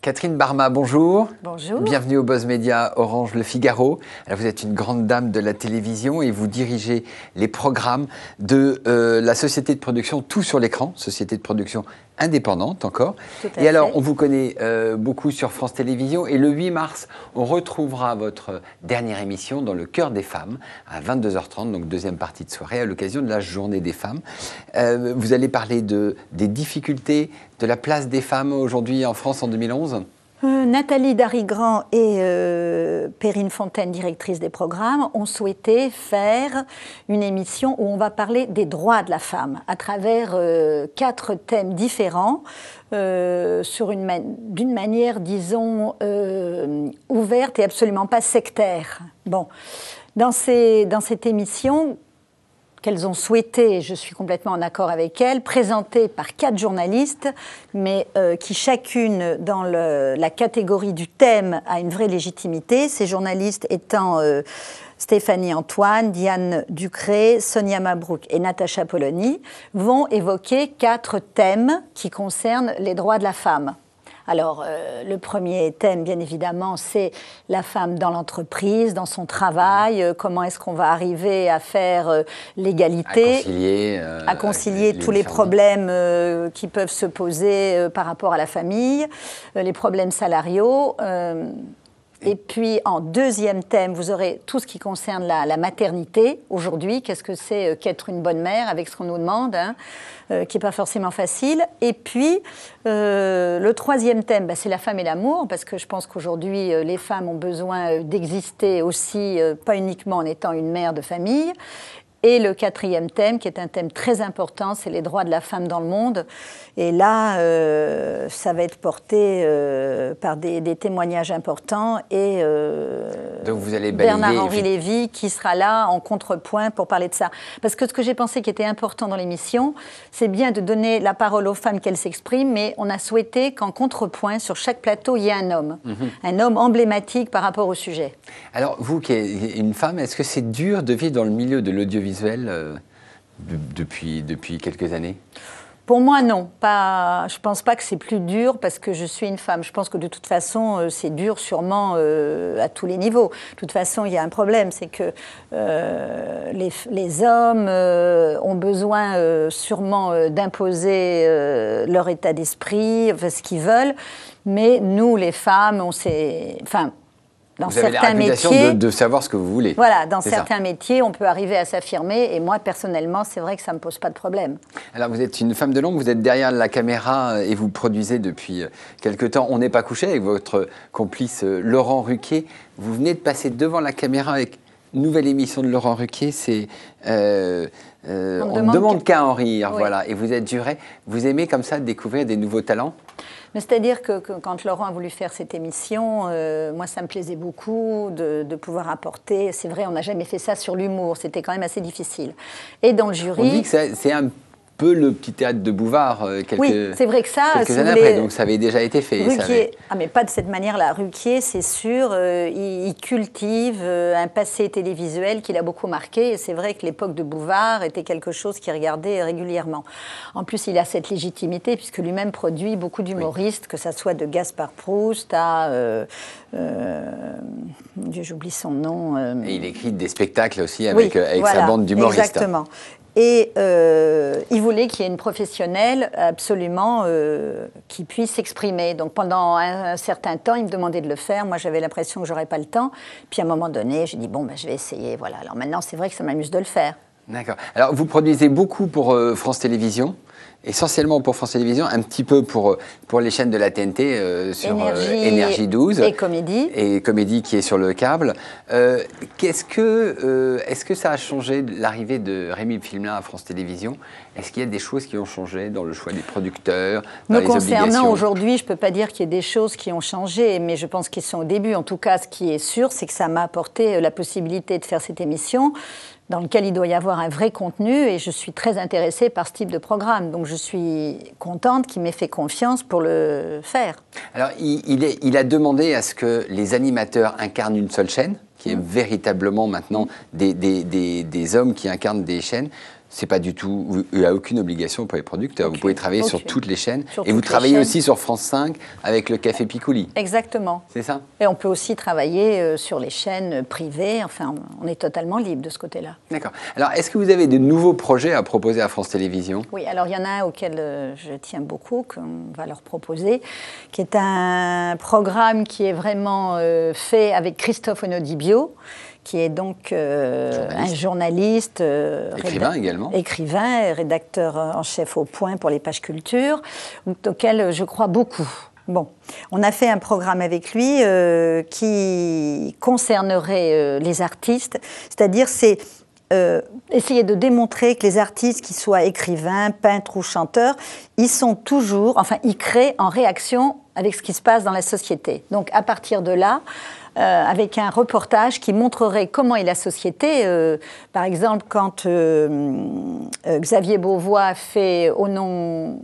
Catherine Barma, bonjour. Bonjour. Bienvenue au Buzz Media, Orange Le Figaro. vous êtes une grande dame de la télévision et vous dirigez les programmes de euh, la société de production Tout sur l'écran, société de production indépendante encore. et alors, on vous connaît euh, beaucoup sur France Télévisions. Et le 8 mars, on retrouvera votre dernière émission dans le cœur des femmes à 22h30, donc deuxième partie de soirée, à l'occasion de la journée des femmes. Euh, vous allez parler de, des difficultés de la place des femmes aujourd'hui en France en 2011 euh, Nathalie Darigrand et euh, Perrine Fontaine, directrice des programmes, ont souhaité faire une émission où on va parler des droits de la femme à travers euh, quatre thèmes différents, euh, sur une d'une manière, disons, ouverte et absolument pas sectaire. Bon, dans cette émission, qu'elles ont souhaité, et je suis complètement en accord avec elles, présentées par quatre journalistes, mais euh, qui chacune dans la catégorie du thème a une vraie légitimité, ces journalistes étant euh, Stéphanie Antoine, Diane Ducré, Sonia Mabrouk et Natacha Polony, vont évoquer quatre thèmes qui concernent les droits de la femme. Alors, euh, le premier thème, bien évidemment, c'est la femme dans l'entreprise, dans son travail. Euh, comment est-ce qu'on va arriver à faire euh, l'égalité À concilier, tous les problèmes qui peuvent se poser par rapport à la famille, les problèmes salariaux. Et puis, en deuxième thème, vous aurez tout ce qui concerne la, maternité. Aujourd'hui, qu'est-ce que c'est euh, qu'être une bonne mère avec ce qu'on nous demande, hein, euh, qui n'est pas forcément facile. Et puis, euh, le troisième thème, bah, c'est la femme et l'amour, parce que je pense qu'aujourd'hui, les femmes ont besoin d'exister aussi, pas uniquement en étant une mère de famille. Et le quatrième thème, qui est un thème très important, c'est les droits de la femme dans le monde. Et là, euh, ça va être porté euh, par des, témoignages importants et euh, Bernard-Henri Lévy qui sera là en contrepoint pour parler de ça. Parce que ce que j'ai pensé qui était important dans l'émission, c'est bien de donner la parole aux femmes qu'elles s'expriment, mais on a souhaité qu'en contrepoint, sur chaque plateau, il y ait un homme. Mhm. Un homme emblématique par rapport au sujet. Alors, vous qui êtes une femme, est-ce que c'est dur de vivre dans le milieu de l'audiovisuel euh, depuis, quelques années pour moi, non. je ne pense pas que c'est plus dur parce que je suis une femme. Je pense que de toute façon, euh, c'est dur sûrement euh, à tous les niveaux. De toute façon, il y a un problème, c'est que les, hommes ont besoin sûrement d'imposer leur état d'esprit, ce qu'ils veulent. Mais nous, les femmes, on s'est... Enfin, dans certains métiers, de, savoir ce que vous voulez. Voilà, dans certains métiers, on peut arriver à s'affirmer. Et moi, personnellement, c'est vrai que ça ne me pose pas de problème. Alors, vous êtes une femme de l'ombre, vous êtes derrière la caméra et vous produisez depuis euh, quelque temps On n'est pas couché avec votre complice euh, Laurent Ruquet. Vous venez de passer devant la caméra avec nouvelle émission de Laurent Ruquier, c'est euh, euh, on, ne demande, qu'à en rire, voilà. Et vous êtes juré, vous aimez comme ça découvrir des nouveaux talents c'est-à-dire que, quand Laurent a voulu faire cette émission, euh, moi ça me plaisait beaucoup de, pouvoir apporter. C'est vrai, on n'a jamais fait ça sur l'humour, c'était quand même assez difficile. Et dans le jury. c'est un le petit théâtre de Bouvard euh, quelques, oui, c'est vrai que ça, quelques années après. Donc ça avait déjà été fait. ah mais pas de cette manière-là. Ruquier, c'est sûr, euh, il, cultive euh, un passé télévisuel qui l'a beaucoup marqué. Et c'est vrai que l'époque de Bouvard était quelque chose qu'il regardait régulièrement. En plus, il a cette légitimité puisque lui-même produit beaucoup d'humoristes, que ça soit de Gaspard Proust à... Euh, j'oublie son nom. Et il écrit des spectacles aussi avec, avec sa bande d'humoristes. Exactement. Et euh, il voulait qu'il y ait une professionnelle absolument euh, qui puisse s'exprimer. Donc pendant un, certain temps, il me demandait de le faire. Moi, j'avais l'impression que j'aurais pas le temps. Puis à un moment donné, j'ai dit bon, ben, je vais essayer. Voilà. Alors maintenant, c'est vrai que ça m'amuse de le faire. D'accord. Alors vous produisez beaucoup pour euh, France Télévisions essentiellement pour France Télévisions, un petit peu pour, euh, pour les chaînes de la TNT euh, sur euh, Énergie 12. Et Comédie. Et Comédie qui est sur le câble. que, est-ce que ça a changé l'arrivée de Rémi filmin à France Télévisions Est-ce qu'il y a des choses qui ont changé dans le choix des producteurs Me concernant aujourd'hui, je ne peux pas dire qu'il y ait des choses qui ont changé, mais je pense qu'ils sont au début. En tout cas, ce qui est sûr, c'est que ça m'a apporté la possibilité de faire cette émission dans laquelle il doit y avoir un vrai contenu et je suis très intéressée par ce type de programme donc je suis contente qu'il m'ait fait confiance pour le faire. Alors il, il, a demandé à ce que les animateurs incarnent une seule chaîne, qui est mm. véritablement maintenant des hommes qui incarnent des chaînes c'est pas du tout, il n'y a aucune obligation pour les producteurs. Vous pouvez travailler sur toutes les chaînes. et vous travaillez aussi sur France 5 avec le Café Picouli. Exactement. C'est ça. Et on peut aussi travailler euh, sur les chaînes privées. Enfin, on est totalement libre de ce côté-là. D'accord. Alors, est-ce que vous avez de nouveaux projets à proposer à France Télévisions Oui, alors il y en a un auquel euh, je tiens beaucoup, qu'on va leur proposer, qui est un programme qui est vraiment euh, fait avec Christophe Onodibio qui est donc euh, un journaliste. Euh, écrivain également. Écrivain, rédacteur en chef au point pour les pages culture, auquel je crois beaucoup. Bon, on a fait un programme avec lui euh, qui concernerait les artistes, c'est-à-dire c'est essayer de démontrer que les artistes, qu'ils soient écrivains, peintres ou chanteurs, ils sont toujours, enfin, ils créent en réaction avec ce qui se passe dans la société. Donc à partir de là, euh, avec un reportage qui montrerait comment est la société. Euh, par exemple, quand euh, Xavier Beauvois fait au nom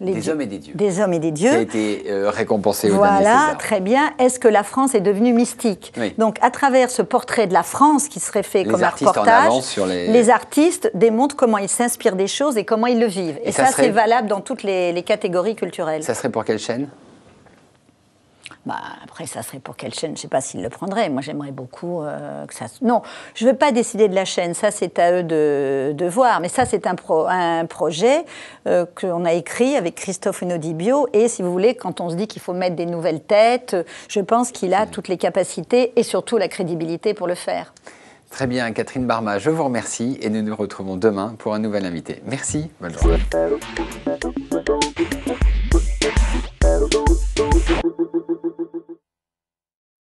des hommes et des dieux. Des hommes et des dieux. Qui a été récompensé au Voilà, très bien. Est-ce que la France est devenue mystique Donc, à travers ce portrait de la France qui serait fait comme un reportage, les... artistes démontrent comment ils s'inspirent des choses et comment ils le vivent. Et, ça, c'est valable dans toutes les, catégories culturelles. Ça serait pour quelle chaîne bah, après, ça serait pour quelle chaîne Je ne sais pas s'ils le prendraient. Moi, j'aimerais beaucoup euh, que ça. Non, je ne veux pas décider de la chaîne. Ça, c'est à eux de, voir. Mais ça, c'est un, un projet euh, qu'on a écrit avec Christophe Unodibio. Et si vous voulez, quand on se dit qu'il faut mettre des nouvelles têtes, je pense qu'il a toutes les capacités et surtout la crédibilité pour le faire. Très bien, Catherine Barma, je vous remercie et nous nous retrouvons demain pour un nouvel invité. Merci, bonne journée.